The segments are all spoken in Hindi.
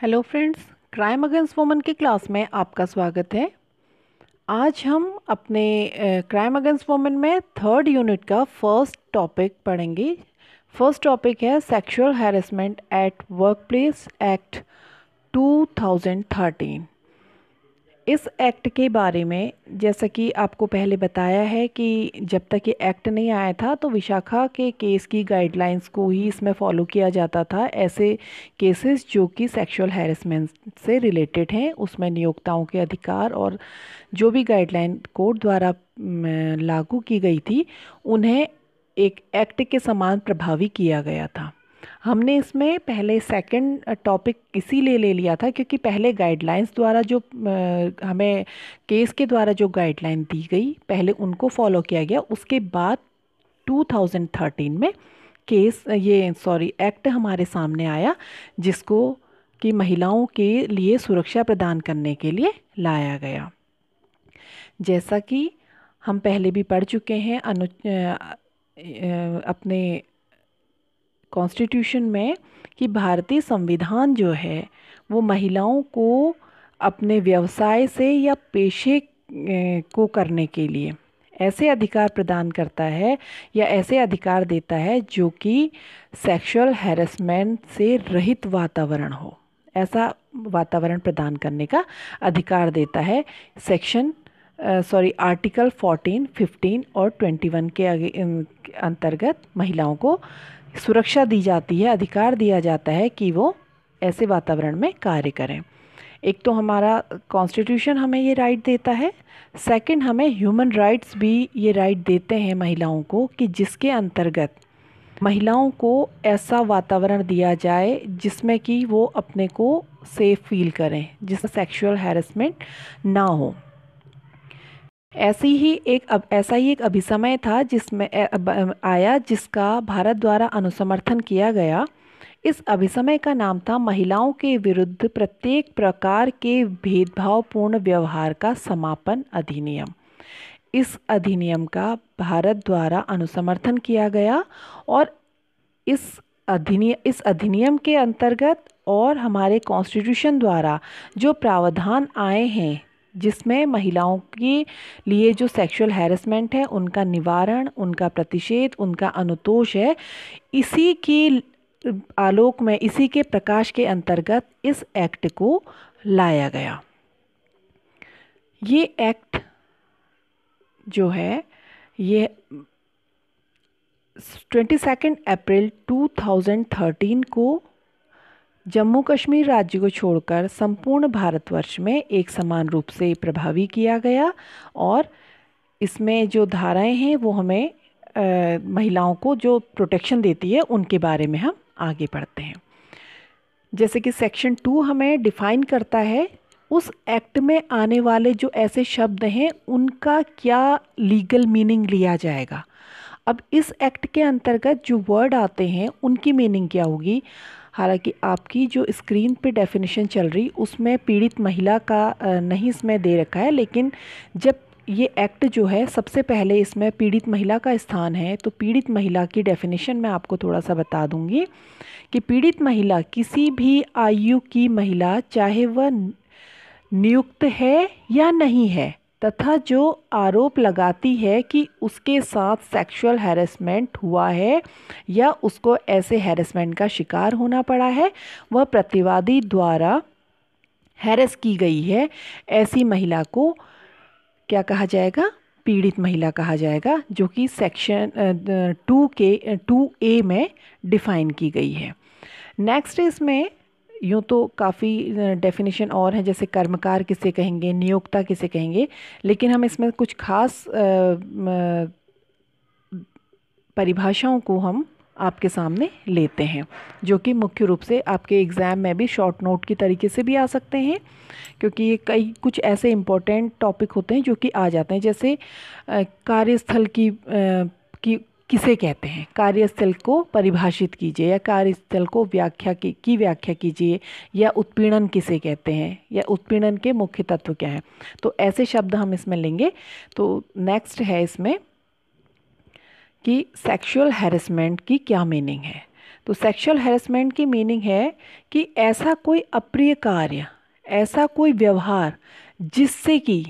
hello friends crime against woman की क्लास में आपका स्वागत है आज हम अपने क्राइम अगेंस्ट वुमेन में थर्ड यूनिट का फर्स्ट टॉपिक पढ़ेंगे फर्स्ट टॉपिक है sexual harassment at workplace act 2013 इस एक्ट के बारे में जैसा कि आपको पहले बताया है कि जब तक ये एक्ट नहीं आया था तो विशाखा के केस की गाइडलाइंस को ही इसमें फॉलो किया जाता था ऐसे केसेस जो कि सेक्सुअल हैरेसमेंट से रिलेटेड हैं उसमें नियोक्ताओं के अधिकार और जो भी गाइडलाइन कोर्ट द्वारा लागू की गई थी उन्हें एक एक्ट के समान प्रभावी किया गया था हमने इसमें पहले सेकंड टॉपिक ले ले लिया था क्योंकि पहले गाइडलाइंस द्वारा जो हमें केस के द्वारा जो गाइडलाइन दी गई पहले उनको फॉलो किया गया उसके बाद 2013 में केस ये सॉरी एक्ट हमारे सामने आया जिसको कि महिलाओं के लिए सुरक्षा प्रदान करने के लिए लाया गया जैसा कि हम पहले भी पढ़ चुके हैं अनु अपने कॉन्स्टिट्यूशन में कि भारतीय संविधान जो है वो महिलाओं को अपने व्यवसाय से या पेशे को करने के लिए ऐसे अधिकार प्रदान करता है या ऐसे अधिकार देता है जो कि सेक्सुअल हैरेसमेंट से रहित वातावरण हो ऐसा वातावरण प्रदान करने का अधिकार देता है सेक्शन सॉरी आर्टिकल 14, 15 और 21 के अंतर्गत महिलाओं को सुरक्षा दी जाती है अधिकार दिया जाता है कि वो ऐसे वातावरण में कार्य करें एक तो हमारा कॉन्स्टिट्यूशन हमें ये राइट देता है सेकंड हमें ह्यूमन राइट्स भी ये राइट देते हैं महिलाओं को कि जिसके अंतर्गत महिलाओं को ऐसा वातावरण दिया जाए जिसमें कि वो अपने को सेफ़ फील करें जिससे सेक्सुअल हैरेसमेंट ना हो ऐसी ही एक अब ऐसा ही एक अभिसमय था जिसमें आया जिसका भारत द्वारा अनुसमर्थन किया गया इस अभिसमय का नाम था महिलाओं के विरुद्ध प्रत्येक प्रकार के भेदभावपूर्ण व्यवहार का समापन अधिनियम इस अधिनियम का भारत द्वारा अनुसमर्थन किया गया और इस अधिनियम इस अधिनियम के अंतर्गत और हमारे कॉन्स्टिट्यूशन द्वारा जो प्रावधान आए हैं जिसमें महिलाओं के लिए जो सेक्सुअल हैरेसमेंट है उनका निवारण उनका प्रतिषेध उनका अनुतोष है इसी की आलोक में इसी के प्रकाश के अंतर्गत इस एक्ट को लाया गया ये एक्ट जो है ये ट्वेंटी सेकेंड अप्रैल 2013 को जम्मू कश्मीर राज्य को छोड़कर संपूर्ण भारतवर्ष में एक समान रूप से प्रभावी किया गया और इसमें जो धाराएं हैं वो हमें आ, महिलाओं को जो प्रोटेक्शन देती है उनके बारे में हम आगे पढ़ते हैं जैसे कि सेक्शन टू हमें डिफाइन करता है उस एक्ट में आने वाले जो ऐसे शब्द हैं उनका क्या लीगल मीनिंग लिया जाएगा अब इस एक्ट के अंतर्गत जो वर्ड आते हैं उनकी मीनिंग क्या होगी हालांकि आपकी जो स्क्रीन पे डेफिनेशन चल रही उसमें पीड़ित महिला का नहीं इसमें दे रखा है लेकिन जब ये एक्ट जो है सबसे पहले इसमें पीड़ित महिला का स्थान है तो पीड़ित महिला की डेफिनेशन मैं आपको थोड़ा सा बता दूंगी कि पीड़ित महिला किसी भी आयु की महिला चाहे वह नियुक्त है या नहीं है तथा जो आरोप लगाती है कि उसके साथ सेक्सुअल हैरेसमेंट हुआ है या उसको ऐसे हैरेसमेंट का शिकार होना पड़ा है वह प्रतिवादी द्वारा हैरेस की गई है ऐसी महिला को क्या कहा जाएगा पीड़ित महिला कहा जाएगा जो कि सेक्शन टू के टू ए में डिफ़ाइन की गई है नेक्स्ट इसमें यूँ तो काफ़ी डेफिनेशन और हैं जैसे कर्मकार किसे कहेंगे नियोक्ता किसे कहेंगे लेकिन हम इसमें कुछ खास परिभाषाओं को हम आपके सामने लेते हैं जो कि मुख्य रूप से आपके एग्ज़ाम में भी शॉर्ट नोट की तरीके से भी आ सकते हैं क्योंकि ये कई कुछ ऐसे इम्पोर्टेंट टॉपिक होते हैं जो कि आ जाते हैं जैसे कार्यस्थल की आ, की किसे कहते हैं कार्यस्थल को परिभाषित कीजिए या कार्यस्थल को व्याख्या की, की व्याख्या कीजिए या उत्पीड़न किसे कहते हैं या उत्पीड़न के मुख्य तत्व क्या हैं तो ऐसे शब्द हम इसमें लेंगे तो नेक्स्ट है इसमें कि सेक्सुअल हैरेसमेंट की क्या मीनिंग है तो सेक्सुअल हैरेसमेंट की मीनिंग है कि ऐसा कोई अप्रिय कार्य ऐसा कोई व्यवहार जिससे कि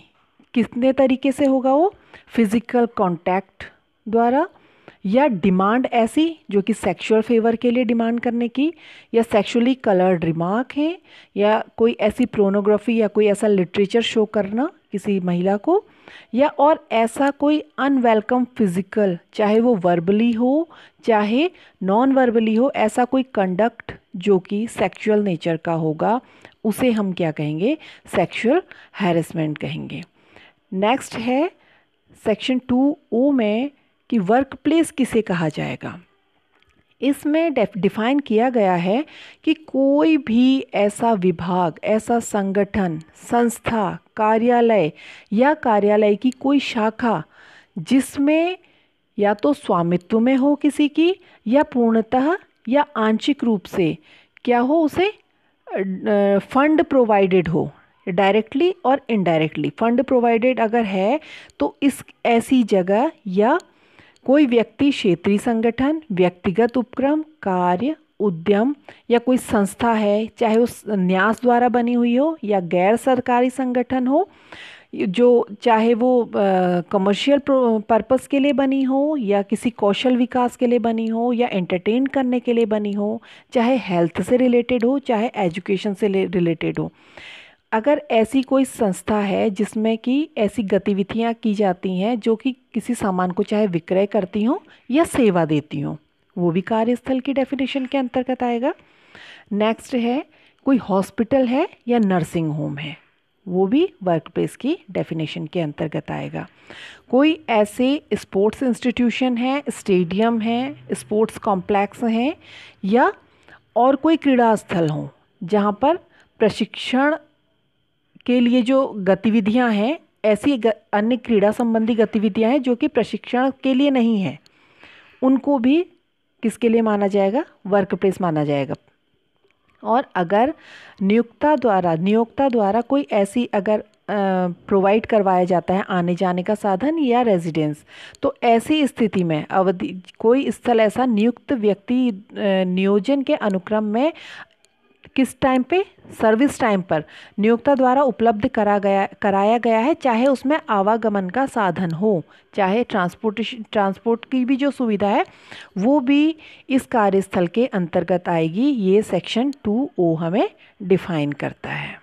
कितने तरीके से होगा वो फिज़िकल कॉन्टैक्ट द्वारा या डिमांड ऐसी जो कि सेक्सुअल फेवर के लिए डिमांड करने की या सेक्सुअली कलर्ड रिमार्क है या कोई ऐसी प्रोनोग्राफी या कोई ऐसा लिटरेचर शो करना किसी महिला को या और ऐसा कोई अनवेलकम फिजिकल चाहे वो वर्बली हो चाहे नॉन वर्बली हो ऐसा कोई कंडक्ट जो कि सेक्सुअल नेचर का होगा उसे हम क्या कहेंगे सेक्सुअल हैरेसमेंट कहेंगे नेक्स्ट है सेक्शन टू ओ में कि वर्क प्लेस किसे कहा जाएगा इसमें डिफाइन किया गया है कि कोई भी ऐसा विभाग ऐसा संगठन संस्था कार्यालय या कार्यालय की कोई शाखा जिसमें या तो स्वामित्व में हो किसी की या पूर्णतः या आंशिक रूप से क्या हो उसे फंड प्रोवाइडेड हो डायरेक्टली और इनडायरेक्टली फंड प्रोवाइडेड अगर है तो इस ऐसी जगह या कोई व्यक्ति क्षेत्रीय संगठन व्यक्तिगत उपक्रम कार्य उद्यम या कोई संस्था है चाहे उस न्यास द्वारा बनी हुई हो या गैर सरकारी संगठन हो जो चाहे वो कमर्शियल पर्पस के लिए बनी हो या किसी कौशल विकास के लिए बनी हो या एंटरटेन करने के लिए बनी हो चाहे हेल्थ से रिलेटेड हो चाहे एजुकेशन से रिलेटेड हो अगर ऐसी कोई संस्था है जिसमें कि ऐसी गतिविधियाँ की जाती हैं जो कि किसी सामान को चाहे विक्रय करती हों या सेवा देती हों वो भी कार्यस्थल की डेफिनेशन के अंतर्गत आएगा नेक्स्ट है कोई हॉस्पिटल है या नर्सिंग होम है वो भी वर्क प्लेस की डेफिनेशन के अंतर्गत आएगा कोई ऐसे स्पोर्ट्स इंस्टीट्यूशन है स्टेडियम है स्पोर्ट्स कॉम्प्लेक्स हैं या और कोई क्रीड़ा स्थल हो जहाँ पर प्रशिक्षण के लिए जो गतिविधियाँ हैं ऐसी अन्य क्रीड़ा संबंधी गतिविधियाँ हैं जो कि प्रशिक्षण के लिए नहीं है उनको भी किसके लिए माना जाएगा वर्क प्लेस माना जाएगा और अगर नियुक्ता द्वारा नियोक्ता द्वारा कोई ऐसी अगर प्रोवाइड करवाया जाता है आने जाने का साधन या रेजिडेंस तो ऐसी स्थिति में अवधि कोई स्थल ऐसा नियुक्त व्यक्ति नियोजन के अनुक्रम में किस टाइम पे सर्विस टाइम पर नियोक्ता द्वारा उपलब्ध करा गया कराया गया है चाहे उसमें आवागमन का साधन हो चाहे ट्रांसपोर्टेशन ट्रांसपोर्ट की भी जो सुविधा है वो भी इस कार्यस्थल के अंतर्गत आएगी ये सेक्शन टू ओ हमें डिफाइन करता है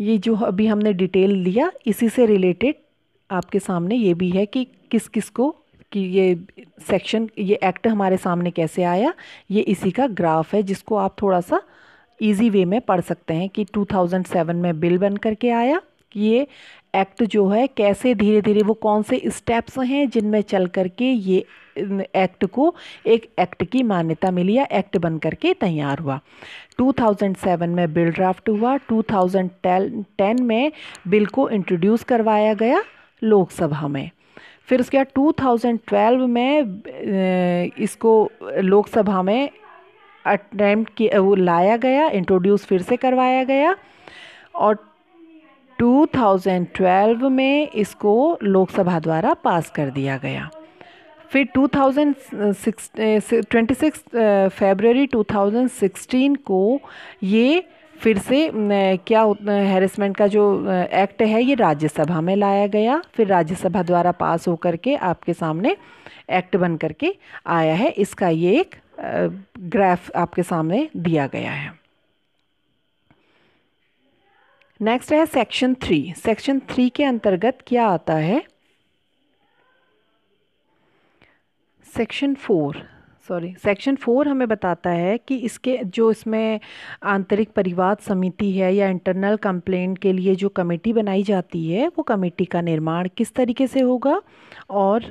ये जो अभी हमने डिटेल लिया इसी से रिलेटेड आपके सामने ये भी है कि किस किस को कि ये सेक्शन ये एक्ट हमारे सामने कैसे आया ये इसी का ग्राफ है जिसको आप थोड़ा सा इजी वे में पढ़ सकते हैं कि 2007 में बिल बन करके आया ये एक्ट जो है कैसे धीरे धीरे वो कौन से स्टेप्स हैं जिनमें चल करके ये एक्ट को एक एक्ट की मान्यता मिली या एक्ट बन करके तैयार हुआ 2007 में बिल ड्राफ्ट हुआ 2010 में बिल को इंट्रोड्यूस करवाया गया लोकसभा में फिर उसके बाद 2012 में इसको लोकसभा में अटैम्प्ट वो लाया गया इंट्रोड्यूस फिर से करवाया गया और 2012 में इसको लोकसभा द्वारा पास कर दिया गया फिर 2006 26 फरवरी 2016 को ये फिर से क्या हेरसमेंट का जो एक्ट है ये राज्यसभा में लाया गया फिर राज्यसभा द्वारा पास होकर के आपके सामने एक्ट बन करके आया है इसका ये एक ग्राफ आपके सामने दिया गया है नेक्स्ट है सेक्शन थ्री सेक्शन थ्री के अंतर्गत क्या आता है section four sorry section four हमें बताता है कि इसके जो इसमें आंतरिक परिवाद समिति है या इंटरनल कंप्लेंट के लिए जो कमेटी बनाई जाती है वो कमेटी का निर्माण किस तरीके से होगा और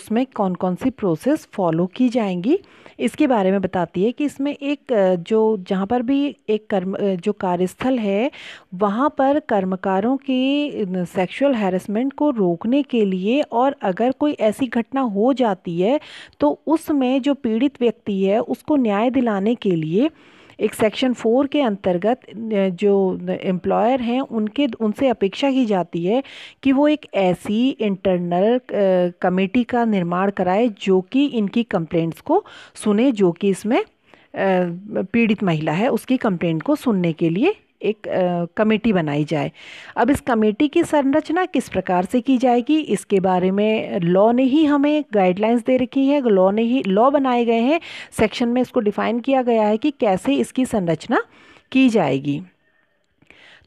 उसमें कौन कौन सी प्रोसेस फॉलो की जाएंगी इसके बारे में बताती है कि इसमें एक जो जहाँ पर भी एक कर्म जो कार्यस्थल है वहाँ पर कर्मकारों की सेक्सुअल हैरेसमेंट को रोकने के लिए और अगर कोई ऐसी घटना हो जाती है तो उसमें जो पीड़ित व्यक्ति है उसको न्याय दिलाने के लिए एक सेक्शन फ़ोर के अंतर्गत जो एम्प्लॉयर हैं उनके उनसे अपेक्षा की जाती है कि वो एक ऐसी इंटरनल कमेटी का निर्माण कराए जो कि इनकी कंप्लेंट्स को सुने जो कि इसमें पीड़ित महिला है उसकी कंप्लेंट को सुनने के लिए एक कमेटी बनाई जाए अब इस कमेटी की संरचना किस प्रकार से की जाएगी इसके बारे में लॉ ने ही हमें गाइडलाइंस दे रखी है लॉ ने ही लॉ बनाए गए हैं सेक्शन में इसको डिफ़ाइन किया गया है कि कैसे इसकी संरचना की जाएगी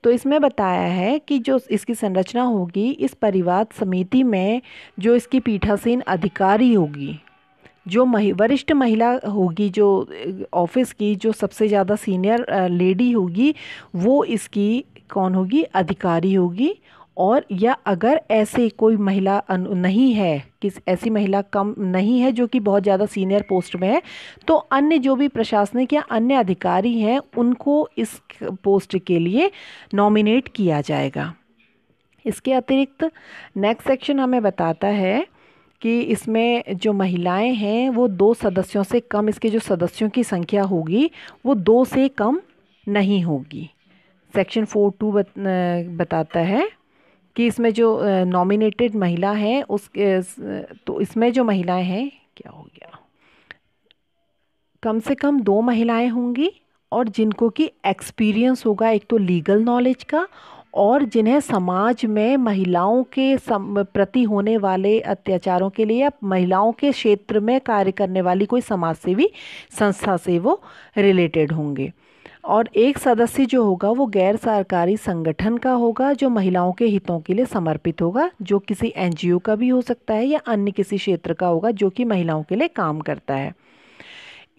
तो इसमें बताया है कि जो इसकी संरचना होगी इस परिवाद समिति में जो इसकी पीठासीन अधिकारी होगी जो मह वरिष्ठ महिला होगी जो ऑफिस की जो सबसे ज़्यादा सीनियर लेडी होगी वो इसकी कौन होगी अधिकारी होगी और या अगर ऐसे कोई महिला नहीं है किस ऐसी महिला कम नहीं है जो कि बहुत ज़्यादा सीनियर पोस्ट में है तो अन्य जो भी प्रशासनिक या अन्य अधिकारी हैं उनको इस पोस्ट के लिए नॉमिनेट किया जाएगा इसके अतिरिक्त नेक्स्ट सेक्शन हमें बताता है कि इसमें जो महिलाएं हैं वो दो सदस्यों से कम इसके जो सदस्यों की संख्या होगी वो दो से कम नहीं होगी सेक्शन फोर टू बत, बताता है कि इसमें जो नॉमिनेटेड महिला है उस तो इसमें जो महिलाएं हैं क्या हो गया कम से कम दो महिलाएं होंगी और जिनको कि एक्सपीरियंस होगा एक तो लीगल नॉलेज का और जिन्हें समाज में महिलाओं के प्रति होने वाले अत्याचारों के लिए या महिलाओं के क्षेत्र में कार्य करने वाली कोई समाजसेवी संस्था से वो रिलेटेड होंगे और एक सदस्य जो होगा वो गैर सरकारी संगठन का होगा जो महिलाओं के हितों के लिए समर्पित होगा जो किसी एनजीओ का भी हो सकता है या अन्य किसी क्षेत्र का होगा जो कि महिलाओं के लिए काम करता है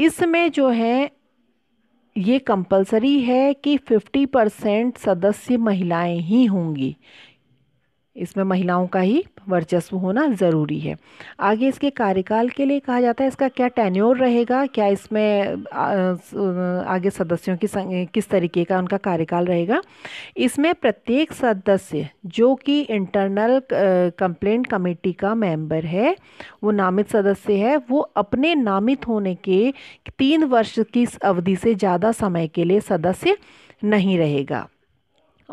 इसमें जो है ये कंपलसरी है कि 50 परसेंट सदस्य महिलाएं ही होंगी इसमें महिलाओं का ही वर्चस्व होना ज़रूरी है आगे इसके कार्यकाल के लिए कहा जाता है इसका क्या टेन्योर रहेगा क्या इसमें आगे सदस्यों की किस तरीके का उनका कार्यकाल रहेगा इसमें प्रत्येक सदस्य जो कि इंटरनल कंप्लेंट कमेटी का मेंबर है वो नामित सदस्य है वो अपने नामित होने के तीन वर्ष की अवधि से ज़्यादा समय के लिए सदस्य नहीं रहेगा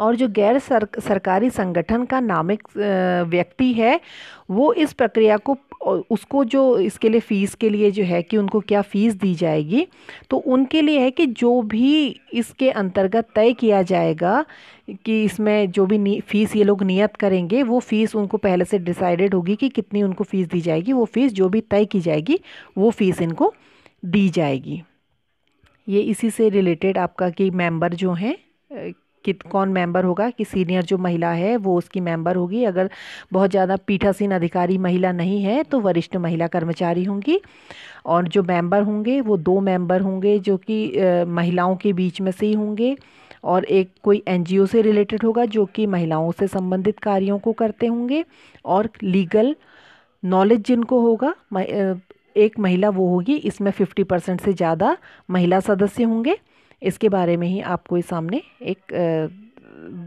और जो गैर सर, सरकारी संगठन का नामिक व्यक्ति है वो इस प्रक्रिया को उसको जो इसके लिए फ़ीस के लिए जो है कि उनको क्या फ़ीस दी जाएगी तो उनके लिए है कि जो भी इसके अंतर्गत तय किया जाएगा कि इसमें जो भी फ़ीस ये लोग नियत करेंगे वो फ़ीस उनको पहले से डिसाइडेड होगी कि कितनी उनको फ़ीस दी जाएगी वो फ़ीस जो भी तय की जाएगी वो फ़ीस इनको दी जाएगी ये इसी से रिलेटेड आपका कि मेंबर जो हैं कि कौन मेंबर होगा कि सीनियर जो महिला है वो उसकी मेंबर होगी अगर बहुत ज़्यादा पीठासीन अधिकारी महिला नहीं है तो वरिष्ठ महिला कर्मचारी होंगी और जो मेंबर होंगे वो दो मेंबर होंगे जो कि महिलाओं के बीच में से ही होंगे और एक कोई एनजीओ से रिलेटेड होगा जो कि महिलाओं से संबंधित कार्यों को करते होंगे और लीगल नॉलेज जिनको होगा एक महिला वो होगी इसमें फिफ्टी परसेंट से ज़्यादा महिला सदस्य होंगे इसके बारे में ही आपको इस सामने एक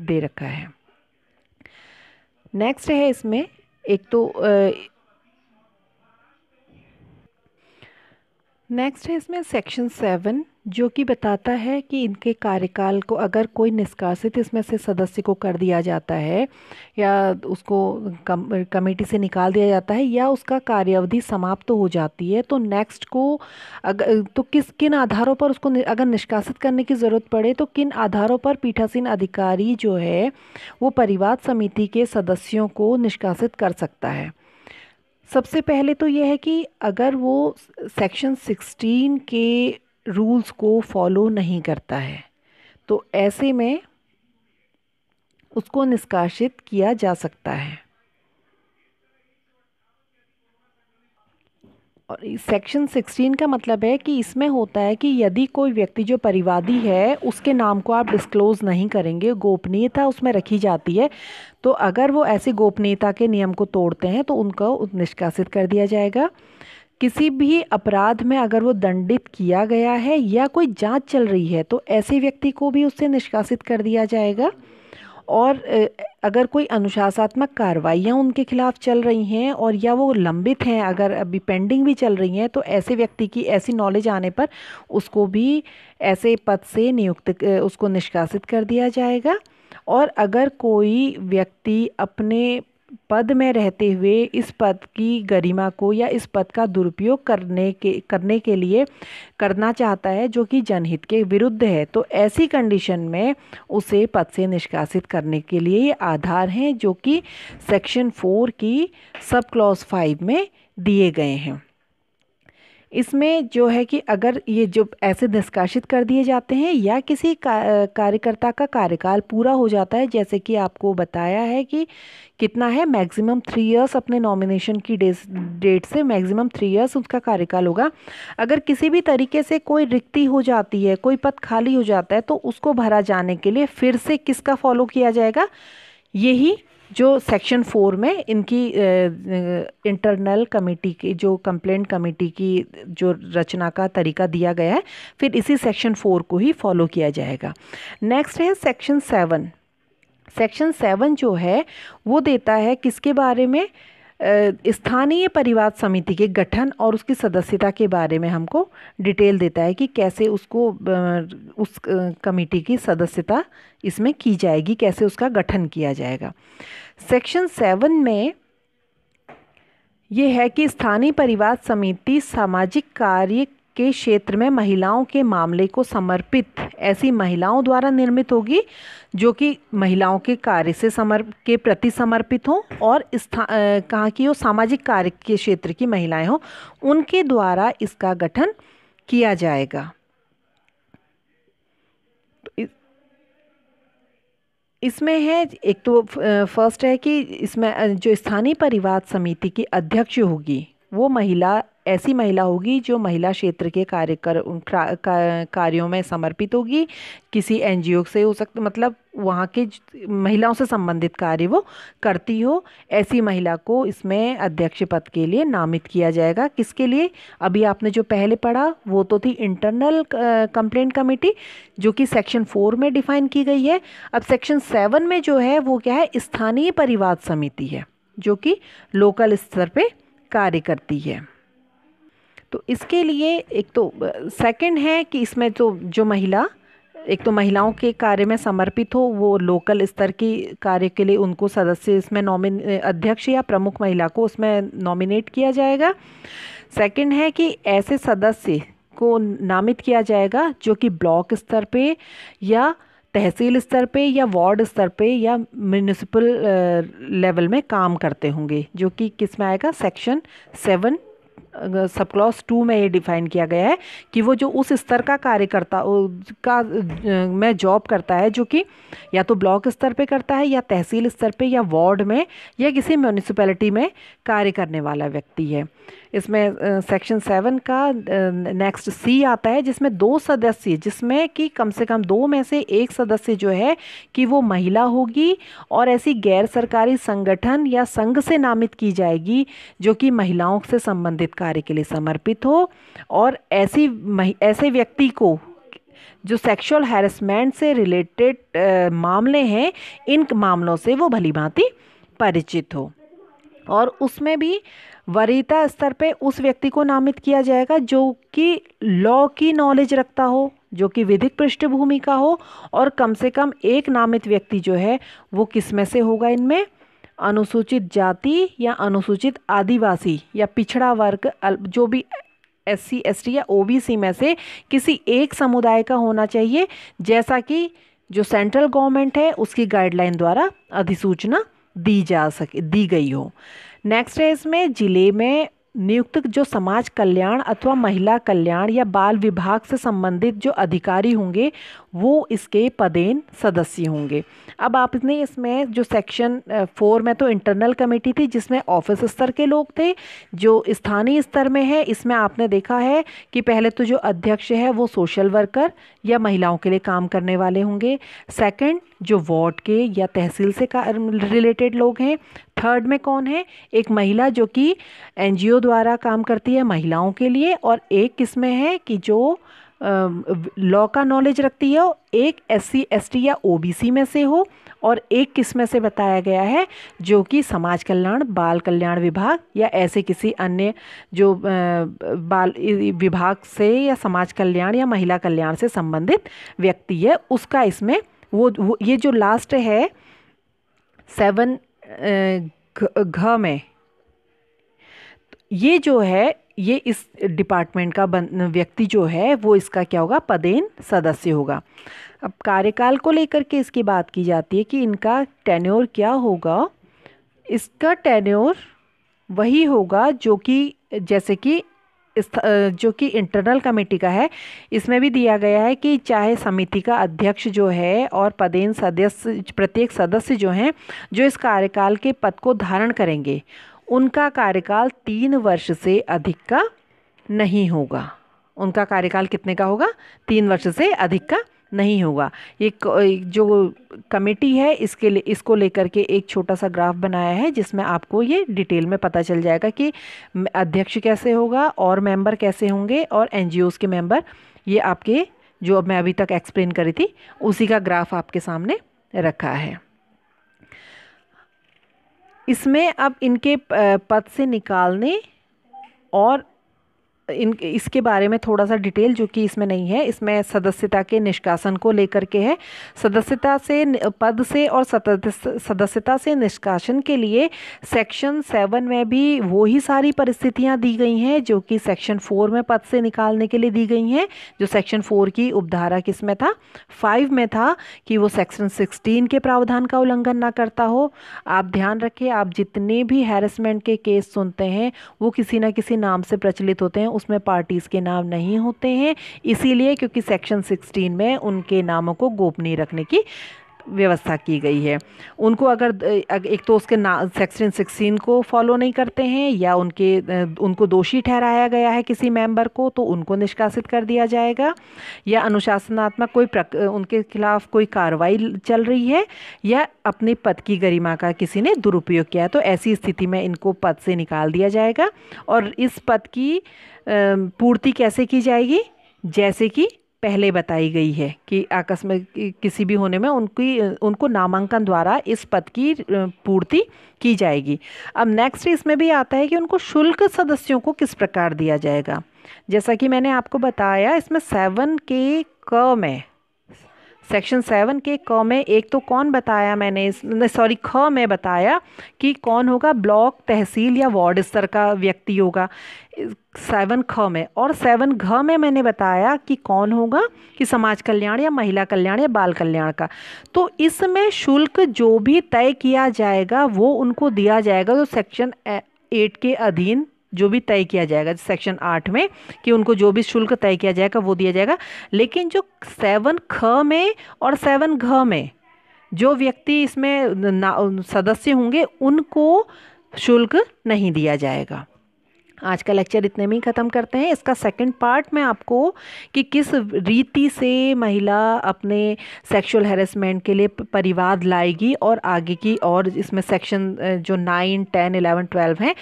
दे रखा है नेक्स्ट है इसमें एक तो नेक्स्ट है इसमें सेक्शन सेवन जो कि बताता है कि इनके कार्यकाल को अगर कोई निष्कासित इसमें से सदस्य को कर दिया जाता है या उसको कम कमेटी से निकाल दिया जाता है या उसका कार्यावधि समाप्त तो हो जाती है तो नेक्स्ट को अगर तो किस किन आधारों पर उसको अगर निष्कासित करने की ज़रूरत पड़े तो किन आधारों पर पीठासीन अधिकारी जो है वो परिवार समिति के सदस्यों को निष्कासित कर सकता है सबसे पहले तो यह है कि अगर वो सेक्शन 16 के रूल्स को फॉलो नहीं करता है तो ऐसे में उसको निष्कासित किया जा सकता है और सेक्शन 16 का मतलब है कि इसमें होता है कि यदि कोई व्यक्ति जो परिवादी है उसके नाम को आप डिस्क्लोज नहीं करेंगे गोपनीयता उसमें रखी जाती है तो अगर वो ऐसी गोपनीयता के नियम को तोड़ते हैं तो उनको निष्कासित कर दिया जाएगा किसी भी अपराध में अगर वो दंडित किया गया है या कोई जांच चल रही है तो ऐसे व्यक्ति को भी उससे निष्कासित कर दिया जाएगा और अगर कोई अनुशासनात्मक कार्रवाइयाँ उनके खिलाफ चल रही हैं और या वो लंबित हैं अगर अभी पेंडिंग भी चल रही हैं तो ऐसे व्यक्ति की ऐसी नॉलेज आने पर उसको भी ऐसे पद से नियुक्त उसको निष्कासित कर दिया जाएगा और अगर कोई व्यक्ति अपने पद में रहते हुए इस पद की गरिमा को या इस पद का दुरुपयोग करने के करने के लिए करना चाहता है जो कि जनहित के विरुद्ध है तो ऐसी कंडीशन में उसे पद से निष्कासित करने के लिए ये आधार हैं जो कि सेक्शन फोर की सब क्लॉज फाइव में दिए गए हैं इसमें जो है कि अगर ये जो ऐसे निष्कासित कर दिए जाते हैं या किसी का, कार्यकर्ता का कार्यकाल पूरा हो जाता है जैसे कि आपको बताया है कि कितना है मैक्सिमम थ्री इयर्स अपने नॉमिनेशन की डेट से मैक्सिमम थ्री इयर्स उसका कार्यकाल होगा अगर किसी भी तरीके से कोई रिक्ति हो जाती है कोई पद खाली हो जाता है तो उसको भरा जाने के लिए फिर से किसका फॉलो किया जाएगा यही जो सेक्शन फोर में इनकी इंटरनल कमेटी की जो कंप्लेंट कमेटी की जो रचना का तरीका दिया गया है फिर इसी सेक्शन फोर को ही फॉलो किया जाएगा नेक्स्ट है सेक्शन सेवन सेक्शन सेवन जो है वो देता है किसके बारे में स्थानीय परिवाद समिति के गठन और उसकी सदस्यता के बारे में हमको डिटेल देता है कि कैसे उसको उस कमेटी की सदस्यता इसमें की जाएगी कैसे उसका गठन किया जाएगा सेक्शन सेवन में ये है कि स्थानीय परिवाद समिति सामाजिक कार्य के क्षेत्र में महिलाओं के मामले को समर्पित ऐसी महिलाओं द्वारा निर्मित होगी जो कि महिलाओं के कार्य से समर्प के प्रति समर्पित हों और स्था कहाँ की हो सामाजिक कार्य के क्षेत्र की महिलाएं हों उनके द्वारा इसका गठन किया जाएगा तो इसमें है एक तो फर्स्ट है कि इसमें जो स्थानीय परिवार समिति की अध्यक्ष होगी वो महिला ऐसी महिला होगी जो महिला क्षेत्र के कार्य कर कार्यों में समर्पित होगी किसी एनजीओ से हो सकते मतलब वहाँ के महिलाओं से संबंधित कार्य वो करती हो ऐसी महिला को इसमें अध्यक्ष पद के लिए नामित किया जाएगा किसके लिए अभी आपने जो पहले पढ़ा वो तो थी इंटरनल कंप्लेंट कमेटी जो कि सेक्शन फोर में डिफाइन की गई है अब सेक्शन सेवन में जो है वो क्या है स्थानीय परिवाद समिति है जो कि लोकल स्तर पर कार्य करती है तो इसके लिए एक तो सेकंड है कि इसमें तो जो महिला एक तो महिलाओं के कार्य में समर्पित हो वो लोकल स्तर की कार्य के लिए उनको सदस्य इसमें नॉमिन अध्यक्ष या प्रमुख महिला को उसमें नॉमिनेट किया जाएगा सेकंड है कि ऐसे सदस्य को नामित किया जाएगा जो कि ब्लॉक स्तर पे या तहसील स्तर पे या वार्ड स्तर पे या म्यूनिसिपल लेवल में काम करते होंगे जो कि किस में आएगा section seven sub clause two में ये डिफाइन किया गया है कि वो जो उस स्तर का कार्यकर्ता का में जॉब करता है जो कि या तो ब्लॉक स्तर पे करता है या तहसील स्तर पे या वार्ड में या किसी म्यूनिसपैलिटी में कार्य करने वाला व्यक्ति है इसमें सेक्शन सेवन का नेक्स्ट सी आता है जिसमें दो सदस्य जिसमें कि कम से कम दो में से एक सदस्य जो है कि वो महिला होगी और ऐसी गैर सरकारी संगठन या संघ से नामित की जाएगी जो कि महिलाओं से संबंधित कार्य के लिए समर्पित हो और ऐसी ऐसे व्यक्ति को जो सेक्सुअल हैरेसमेंट से रिलेटेड मामले हैं इन मामलों से वो भली भांति परिचित हो और उसमें भी वरीयता स्तर पे उस व्यक्ति को नामित किया जाएगा जो कि लॉ की नॉलेज रखता हो जो कि विधिक पृष्ठभूमि का हो और कम से कम एक नामित व्यक्ति जो है वो किस में से होगा इनमें अनुसूचित जाति या अनुसूचित आदिवासी या पिछड़ा वर्ग जो भी एस सी एस टी या ओ बी सी में से किसी एक समुदाय का होना चाहिए जैसा कि जो सेंट्रल गवर्नमेंट है उसकी गाइडलाइन द्वारा अधिसूचना दी जा सके दी गई हो नेक्स्ट है इसमें ज़िले में नियुक्त जो समाज कल्याण अथवा महिला कल्याण या बाल विभाग से संबंधित जो अधिकारी होंगे वो इसके पदेन सदस्य होंगे अब आपने इसमें जो सेक्शन फोर में तो इंटरनल कमेटी थी जिसमें ऑफिस स्तर के लोग थे जो स्थानीय स्तर में है इसमें आपने देखा है कि पहले तो जो अध्यक्ष है वो सोशल वर्कर या महिलाओं के लिए काम करने वाले होंगे सेकेंड जो वार्ड के या तहसील से का रिलेटेड लोग हैं थर्ड में कौन है एक महिला जो कि एनजीओ द्वारा काम करती है महिलाओं के लिए और एक किसमें है कि जो लॉ का नॉलेज रखती है एक एस सी एस टी या ओ बी सी में से हो और एक किस में से बताया गया है जो कि समाज कल्याण बाल कल्याण विभाग या ऐसे किसी अन्य जो बाल विभाग से या समाज कल्याण या महिला कल्याण से संबंधित व्यक्ति है उसका इसमें वो, वो ये जो लास्ट है सेवन uh, घ में ये जो है ये इस डिपार्टमेंट का व्यक्ति जो है वो इसका क्या होगा पदेन सदस्य होगा अब कार्यकाल को लेकर के इसकी बात की जाती है कि इनका टेन्योर क्या होगा इसका टेन्योर वही होगा जो कि जैसे कि जो कि इंटरनल कमेटी का है इसमें भी दिया गया है कि चाहे समिति का अध्यक्ष जो है और पदेन सदस्य प्रत्येक सदस्य जो हैं जो इस कार्यकाल के पद को धारण करेंगे उनका कार्यकाल तीन वर्ष से अधिक का नहीं होगा उनका कार्यकाल कितने का होगा तीन वर्ष से अधिक का नहीं होगा ये जो कमेटी है इसके लिए इसको लेकर के एक छोटा सा ग्राफ बनाया है जिसमें आपको ये डिटेल में पता चल जाएगा कि अध्यक्ष कैसे होगा और मेंबर कैसे होंगे और एन के मेंबर ये आपके जो अब मैं अभी तक एक्सप्लेन करी थी उसी का ग्राफ आपके सामने रखा है इसमें अब इनके पद से निकालने और इन इसके बारे में थोड़ा सा डिटेल जो कि इसमें नहीं है इसमें सदस्यता के निष्कासन को लेकर के है सदस्यता से पद से और सदस्यता से निष्कासन के लिए सेक्शन सेवन में भी वो ही सारी परिस्थितियां दी गई हैं जो कि सेक्शन फोर में पद से निकालने के लिए दी गई हैं जो सेक्शन फोर की उपधारा किस में था फाइव में था कि वो सेक्शन सिक्सटीन के प्रावधान का उल्लंघन ना करता हो आप ध्यान रखिए आप जितने भी हैरेसमेंट के केस सुनते हैं वो किसी ना किसी नाम से प्रचलित होते हैं उसमें पार्टीज़ के नाम नहीं होते हैं इसीलिए क्योंकि सेक्शन सिक्सटीन में उनके नामों को गोपनीय रखने की व्यवस्था की गई है उनको अगर एक तो उसके ना सेक्शन सिक्सटीन को फॉलो नहीं करते हैं या उनके उनको दोषी ठहराया गया है किसी मेंबर को तो उनको निष्कासित कर दिया जाएगा या अनुशासनात्मक कोई प्रक, उनके खिलाफ कोई कार्रवाई चल रही है या अपने पद की गरिमा का किसी ने दुरुपयोग किया तो ऐसी स्थिति में इनको पद से निकाल दिया जाएगा और इस पद की पूर्ति कैसे की जाएगी जैसे कि पहले बताई गई है कि आकस्मिक किसी भी होने में उनकी उनको नामांकन द्वारा इस पद की पूर्ति की जाएगी अब नेक्स्ट इसमें भी आता है कि उनको शुल्क सदस्यों को किस प्रकार दिया जाएगा जैसा कि मैंने आपको बताया इसमें सेवन के क में सेक्शन सेवन के क में एक तो कौन बताया मैंने सॉरी ख में बताया कि कौन होगा ब्लॉक तहसील या वार्ड स्तर का व्यक्ति होगा सेवन ख में और सेवन घ में मैंने बताया कि कौन होगा कि समाज कल्याण या महिला कल्याण या बाल कल्याण का तो इसमें शुल्क जो भी तय किया जाएगा वो उनको दिया जाएगा जो सेक्शन एट के अधीन जो भी तय किया जाएगा सेक्शन आठ में कि उनको जो भी शुल्क तय किया जाएगा वो दिया जाएगा लेकिन जो सेवन ख में और सेवन घ में जो व्यक्ति इसमें सदस्य होंगे उनको शुल्क नहीं दिया जाएगा आज का लेक्चर इतने में ही ख़त्म करते हैं इसका सेकंड पार्ट मैं आपको कि किस रीति से महिला अपने सेक्सुअल हेरसमेंट के लिए परिवाद लाएगी और आगे की और इसमें सेक्शन जो नाइन टेन एलेवन ट्वेल्व हैं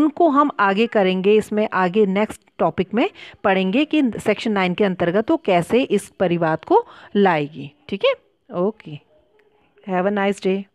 उनको हम आगे करेंगे इसमें आगे नेक्स्ट टॉपिक में पढ़ेंगे कि सेक्शन नाइन के अंतर्गत वो कैसे इस परिवाद को लाएगी ठीक है okay have a nice day